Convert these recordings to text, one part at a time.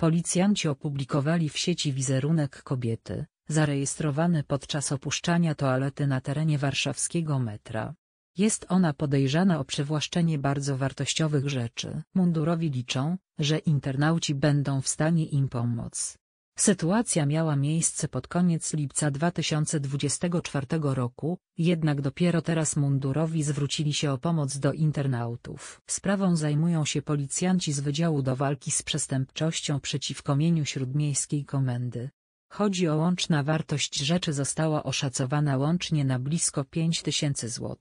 Policjanci opublikowali w sieci wizerunek kobiety, zarejestrowany podczas opuszczania toalety na terenie warszawskiego metra. Jest ona podejrzana o przywłaszczenie bardzo wartościowych rzeczy. Mundurowi liczą, że internauci będą w stanie im pomóc. Sytuacja miała miejsce pod koniec lipca 2024 roku, jednak dopiero teraz mundurowi zwrócili się o pomoc do internautów. Sprawą zajmują się policjanci z Wydziału do Walki z Przestępczością przeciwko mieniu Śródmiejskiej Komendy. Chodzi o łączna wartość rzeczy została oszacowana łącznie na blisko 5000 zł,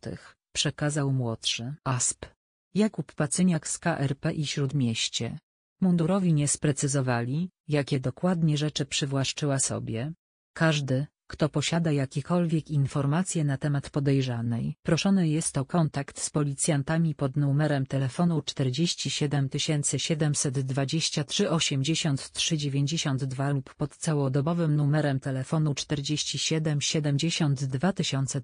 przekazał młodszy ASP. Jakub Pacyniak z KRP i Śródmieście. Mundurowi nie sprecyzowali, jakie dokładnie rzeczy przywłaszczyła sobie. Każdy, kto posiada jakiekolwiek informacje na temat podejrzanej, proszony jest o kontakt z policjantami pod numerem telefonu 47 723 83 92 lub pod całodobowym numerem telefonu 47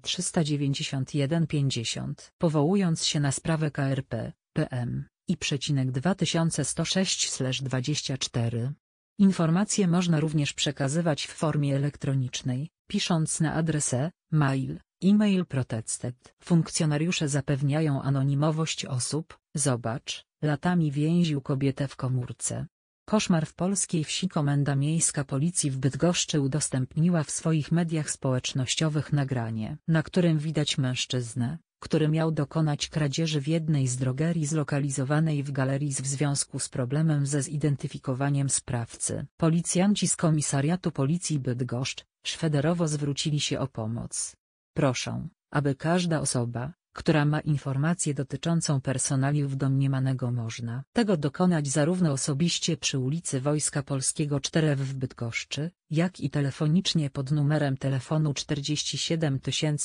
391 50, powołując się na sprawę KRP, PM i przecinek 2106/24. Informacje można również przekazywać w formie elektronicznej, pisząc na adresę mail, e-mail protestet. Funkcjonariusze zapewniają anonimowość osób, zobacz, latami więził kobietę w komórce. Koszmar w polskiej wsi Komenda Miejska Policji w Bydgoszczy udostępniła w swoich mediach społecznościowych nagranie, na którym widać mężczyznę, który miał dokonać kradzieży w jednej z drogerii zlokalizowanej w galerii w związku z problemem ze zidentyfikowaniem sprawcy. Policjanci z komisariatu policji Bydgoszcz, szwederowo zwrócili się o pomoc. proszą, aby każda osoba, która ma informację dotyczącą personaliów domniemanego można tego dokonać zarówno osobiście przy ulicy Wojska Polskiego 4 w Bydgoszczy, jak i telefonicznie pod numerem telefonu 47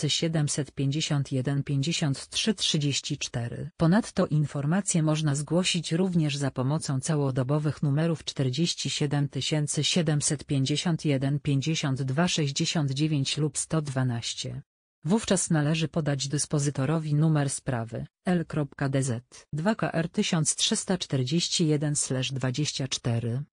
751 53 34. Ponadto informacje można zgłosić również za pomocą całodobowych numerów 47 751 52 69 lub 112. Wówczas należy podać dyspozytorowi numer sprawy L.DZ 2KR 1341/24.